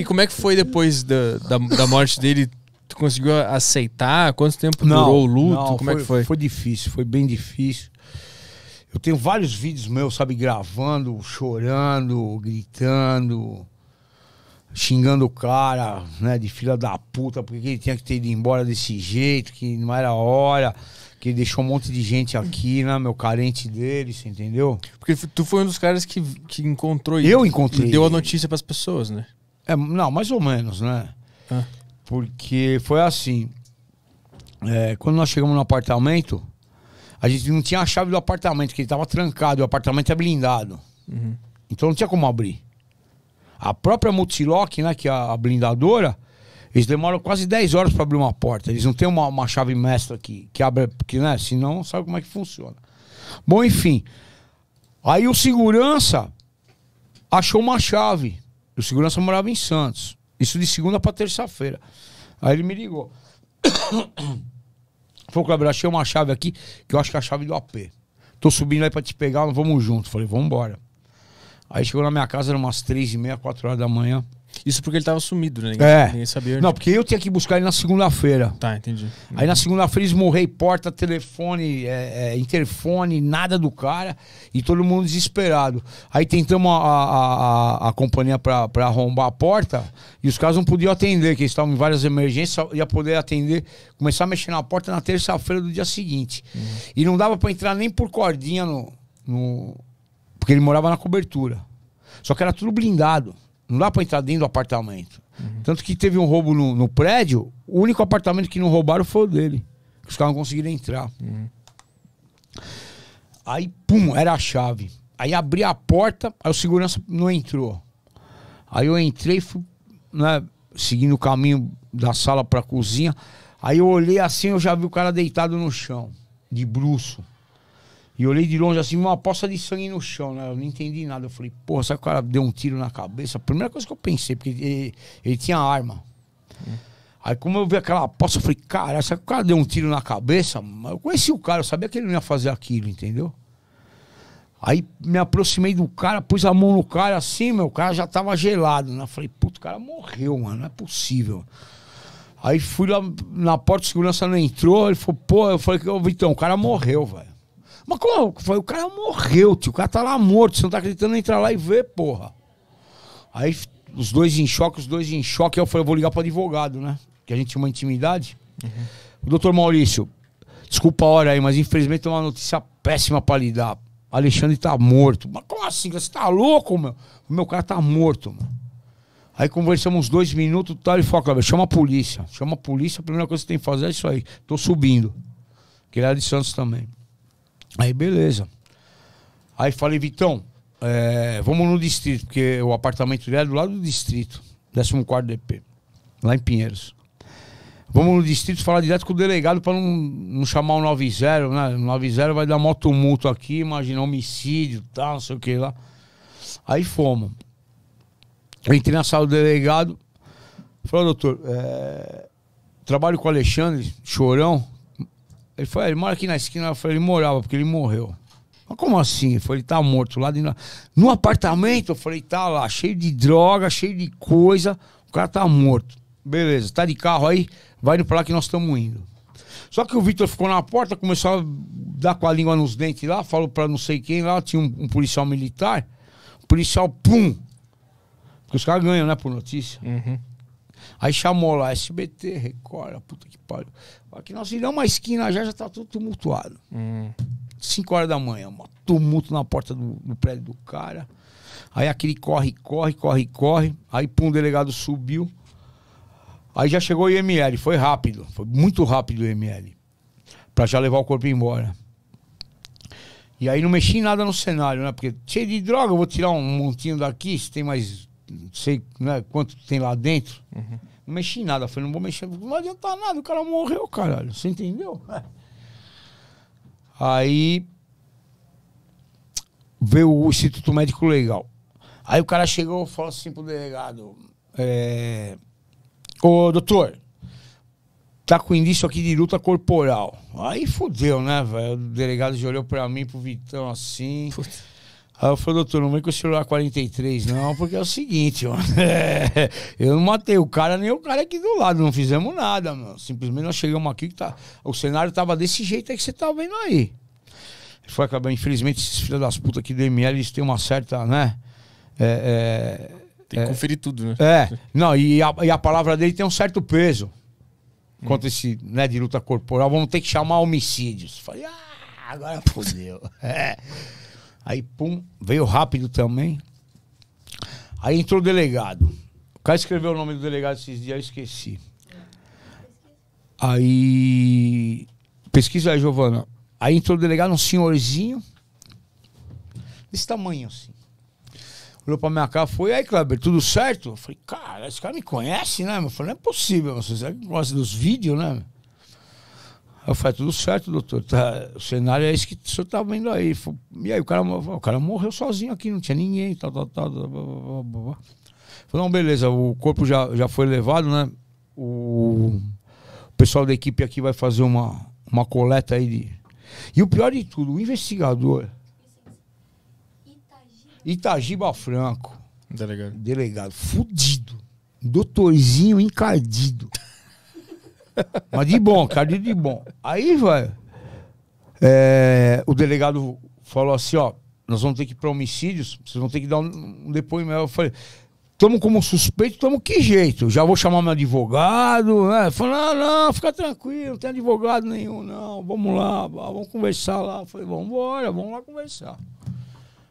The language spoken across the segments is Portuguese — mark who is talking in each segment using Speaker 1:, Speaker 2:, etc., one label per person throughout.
Speaker 1: e como é que foi depois da, da, da morte dele? Tu conseguiu aceitar? Quanto tempo não, durou o luto? Não, como foi, é que foi? Foi difícil, foi bem difícil. Eu tenho vários vídeos meus, sabe, gravando, chorando, gritando, xingando o cara, né, de filha da puta, porque ele tinha que ter ido embora desse jeito, que não era hora, que deixou um monte de gente aqui, né, meu carente dele, você entendeu? Porque tu foi um dos caras que, que encontrou e, Eu encontrei. E deu a notícia para as pessoas, né? É, não, mais ou menos, né? Porque foi assim. É, quando nós chegamos no apartamento, a gente não tinha a chave do apartamento, que ele estava trancado, o apartamento é blindado. Uhum. Então não tinha como abrir. A própria Multilock, né, que é a blindadora, eles demoram quase 10 horas para abrir uma porta. Eles não têm uma, uma chave mestra que, que abre, porque, né, senão não sabe como é que funciona. Bom, enfim. Aí o segurança achou uma chave. O segurança morava em Santos. Isso de segunda para terça-feira. Aí ele me ligou. Falou, Cleber, achei uma chave aqui, que eu acho que é a chave do AP. Tô subindo aí pra te pegar, vamos junto. Falei, vamos embora. Aí chegou na minha casa, era umas três e meia, quatro horas da manhã. Isso porque ele tava sumido, né? Ninguém, é. ninguém sabia. Onde... Não, porque eu tinha que buscar ele na segunda-feira. Tá, entendi. Aí na segunda-feira esmorrei porta, telefone, é, é, interfone, nada do cara e todo mundo desesperado. Aí tentamos a, a, a, a companhia pra, pra arrombar a porta e os caras não podiam atender, que eles estavam em várias emergências, ia poder atender, começar a mexer na porta na terça-feira do dia seguinte. Uhum. E não dava para entrar nem por cordinha no, no. Porque ele morava na cobertura. Só que era tudo blindado. Não dá pra entrar dentro do apartamento. Uhum. Tanto que teve um roubo no, no, prédio, o único apartamento que não roubaram foi o dele. Os caras não conseguiram entrar. Uhum. Aí, pum, era a chave. Aí abri a porta, aí o segurança não entrou. Aí eu entrei, fui, né, seguindo o caminho da sala pra cozinha. Aí eu olhei assim, eu já vi o cara deitado no chão, de bruxo. E olhei de longe assim, uma poça de sangue no chão, né? Eu não entendi nada. Eu falei, porra, sabe que o cara deu um tiro na cabeça? A primeira coisa que eu pensei, porque ele, ele tinha arma. Hum. Aí, como eu vi aquela poça, eu falei, cara, sabe que o cara deu um tiro na cabeça? Eu conheci o cara, eu sabia que ele não ia fazer aquilo, entendeu? Aí me aproximei do cara, pus a mão no cara assim, meu, o cara já tava gelado, né? Eu falei, puto, o cara morreu, mano, não é possível. Aí fui lá na porta de segurança, não entrou, ele falou, pô, eu falei, Vitão, o cara morreu, velho. Mas como? falei, o cara morreu, tio. O cara tá lá morto. Você não tá acreditando entrar lá e ver, porra. Aí os dois em choque, os dois em choque. Aí eu falei, eu vou ligar pro advogado, né? Que a gente tinha uma intimidade. Uhum. O doutor Maurício, desculpa a hora aí, mas infelizmente tem uma notícia péssima pra lhe dar. Alexandre tá morto. Mas como assim? Você tá louco, meu? O meu cara tá morto, mano. Aí conversamos uns dois minutos tal, e falou, chama a polícia. Chama a polícia, a primeira coisa que você tem que fazer é isso aí. Tô subindo. Que ele era é de Santos também. Aí beleza. Aí falei, Vitão, é, vamos no distrito, porque o apartamento dele é do lado do distrito, 14 DP, lá em Pinheiros. Vamos no distrito falar direto com o delegado para não, não chamar o 90, né? O 90 vai dar mó tumulto aqui, imagina homicídio, tal, não sei o que lá. Aí fomos. Eu entrei na sala do delegado, falou, doutor, é, trabalho com o Alexandre, chorão, ele falou, é, ele mora aqui na esquina. Eu falei, ele morava, porque ele morreu. Mas como assim? Ele falou, ele tá morto lá dentro. No apartamento, eu falei, tá lá, cheio de droga, cheio de coisa. O cara tá morto. Beleza, tá de carro aí, vai indo pra lá que nós estamos indo. Só que o Vitor ficou na porta, começou a dar com a língua nos dentes lá, falou pra não sei quem lá, tinha um, um policial militar. O policial, pum! Porque os caras ganham, né, por notícia. Uhum. Aí chamou lá SBT, Record, puta que pariu. Aqui nós viramos uma esquina já, já tá tudo tumultuado. Hum. Cinco horas da manhã, um tumulto na porta do, do prédio do cara. Aí aquele corre, corre, corre, corre. Aí pum, o delegado subiu. Aí já chegou o IML, foi rápido, foi muito rápido o IML, para já levar o corpo embora. E aí não mexi em nada no cenário, né? Porque cheio de droga, eu vou tirar um montinho daqui, se tem mais não sei né, quanto tem lá dentro. Uhum. Não mexi em nada. Falei, não vou mexer. Não adianta nada, o cara morreu, caralho. Você entendeu? É. Aí veio o Instituto Médico Legal. Aí o cara chegou e falou assim pro delegado: é, Ô doutor, tá com indício aqui de luta corporal. Aí fudeu, né, velho? O delegado já olhou pra mim, pro Vitão assim. Putz. Aí eu falei, doutor, não vem com o celular 43, não, porque é o seguinte, mano. É, eu não matei o cara nem o cara aqui do lado, não fizemos nada, mano. Simplesmente nós chegamos aqui que tá, o cenário tava desse jeito aí que você tá vendo aí. Foi acabar, infelizmente, esses filhos das putas aqui do ML, eles têm uma certa, né? É, é, tem que é, conferir tudo, né? É, não, e a, e a palavra dele tem um certo peso hum. contra esse, né, de luta corporal. Vamos ter que chamar homicídios. Falei, ah, agora fodeu. É. Aí, pum, veio rápido também. Aí entrou o delegado. O cara escreveu o nome do delegado esses dias, eu esqueci. Aí. Pesquisa aí, Giovana. Aí entrou o delegado, um senhorzinho. Desse tamanho, assim. Olhou pra minha cara, falou: aí, Kleber, tudo certo? Eu falei, cara, esse cara me conhece, né? Eu falei, não é possível, você gosta dos vídeos, né? Eu falei, tudo certo, doutor. Tá, o cenário é esse que o senhor tá vendo aí. E aí o cara, o cara morreu sozinho aqui, não tinha ninguém, tal, tal, tal. Blá, blá, blá. Falei, não, beleza, o corpo já, já foi levado, né? O, o pessoal da equipe aqui vai fazer uma, uma coleta aí de. E o pior de tudo, o investigador. Itagiba Franco. Delegado. Delegado. Fudido. Doutorzinho encardido. Mas de bom, cara, de, de bom. Aí, velho, é, o delegado falou assim, ó, nós vamos ter que ir para homicídios, vocês vão ter que dar um, um depoimento. Eu falei, estamos como suspeito, estamos que jeito? Já vou chamar meu advogado, né? falou ah, não, fica tranquilo, não tem advogado nenhum, não, vamos lá, vamos conversar lá. Eu falei, vamos embora, vamos lá conversar.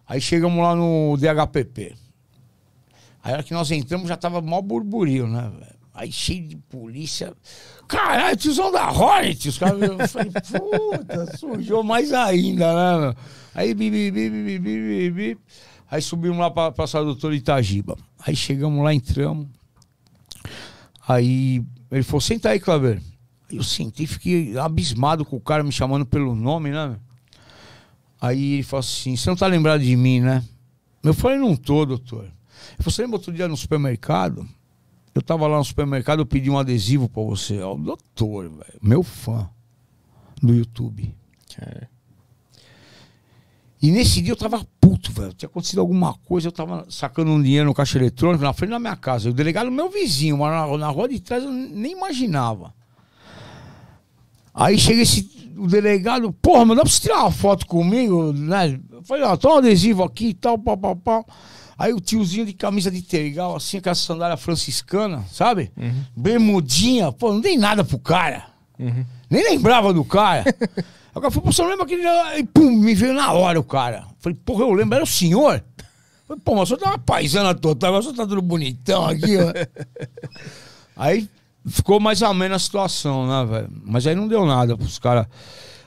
Speaker 1: Aí chegamos lá no DHPP. Aí a hora que nós entramos já tava mó burburinho, né, velho? Aí cheio de polícia caralho, tiozão da Hornet. Os caras, eu falei, puta, sujou mais ainda, né, meu? Aí, bibi, bibi, bibi, bibi, bi. Aí subimos lá pra, o doutor Itagiba. Aí chegamos lá, entramos. Aí ele falou, senta aí, Claver. Eu senti fiquei abismado com o cara me chamando pelo nome, né? Meu? Aí ele falou assim, você não tá lembrado de mim, né? Eu falei, não tô, doutor. Ele falou, você lembra outro dia no supermercado? Eu tava lá no supermercado, eu pedi um adesivo para você. Ó, doutor, velho, meu fã do YouTube. É. E nesse dia eu tava puto, velho. Tinha acontecido alguma coisa, eu tava sacando um dinheiro no caixa eletrônico na frente da minha casa. O delegado, meu vizinho, mas na, na rua de trás eu nem imaginava. Aí chega esse, o delegado, porra, mas dá pra você tirar uma foto comigo, né? Eu falei, ó, ah, toma um adesivo aqui e tal, pau, pau, pau. Aí o tiozinho de camisa de tergal, assim, aquela sandália franciscana, sabe? Uhum. Bermudinha, pô, não tem nada pro cara. Uhum. Nem lembrava do cara. Aí o cara falou, pô, você não lembra que ele... E pum, me veio na hora o cara. Falei, porra, eu lembro, era o senhor? Falei, pô, mas senhor tá uma paisana total, mas senhor tá tudo bonitão aqui, ó. aí ficou mais menos a situação, né, velho? Mas aí não deu nada pros caras.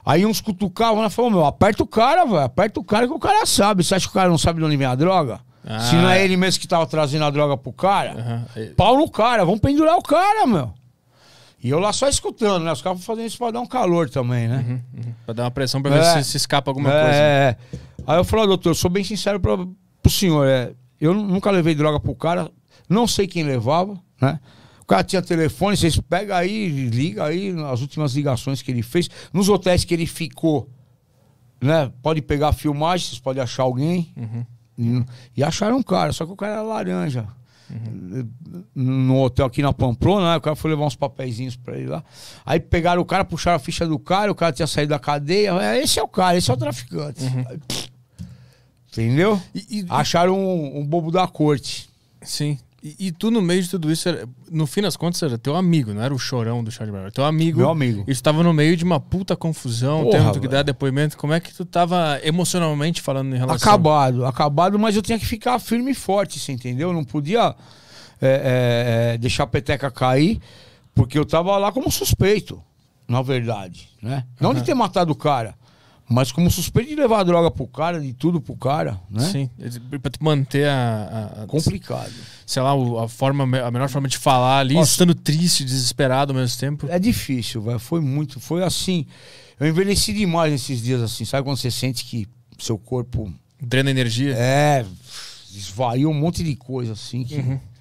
Speaker 1: Aí uns cutucavam, né? Falou, meu, aperta o cara, velho, aperta o cara que o cara sabe. Você acha que o cara não sabe de onde vem a droga? Ah, Se não é ele mesmo que tava trazendo a droga pro cara, Paulo pau no cara, vamos pendurar o cara, meu. E eu lá só escutando, né? Os caras fazendo isso pra dar um calor também, né? Uhum, uhum. Pra dar uma pressão pra é, ver se, se escapa alguma né? é, coisa. É, é. Aí eu falei, doutor, eu sou bem sincero pra, pro senhor. É, eu nunca levei droga pro cara, não sei quem levava, né? O cara tinha telefone, vocês pegam aí, liga aí as últimas ligações que ele fez. Nos hotéis que ele ficou, né? Pode pegar filmagem, vocês podem achar alguém. Uhum. E acharam um cara, só que o cara era laranja. Uhum. No hotel aqui na Pamplona, né? o cara foi levar uns papeizinhos pra ele lá. Aí pegaram o cara, puxaram a ficha do cara, o cara tinha saído da cadeia. É, esse é o cara, esse é o traficante. Uhum. entendeu? E, e, acharam um, um bobo da corte. Sim. E, e, tu, no meio de tudo isso, era, no fim das contas, era teu amigo, não era o chorão do chá de Braga. Teu amigo. Meu amigo. Estava no meio de uma puta confusão, tendo que dar depoimento. Como é que tu estava emocionalmente falando em relação. Acabado, acabado, mas eu tinha que ficar firme e forte, você entendeu? Eu não podia é, é, é deixar a peteca cair, porque eu estava lá como suspeito, na verdade, né? Não uhum. de ter matado o cara, mas como suspeito de levar droga pro cara, de tudo pro cara, né? Sim, pra tu manter a. a Complicado. Sei lá, a, forma, a melhor forma de falar ali, Nossa, estando triste, desesperado ao mesmo tempo. É difícil, velho. Foi muito. Foi assim. Eu envelheci demais nesses dias assim. Sabe quando você sente que seu corpo. Drena energia? É. Esvaiu um monte de coisa assim que. Uhum.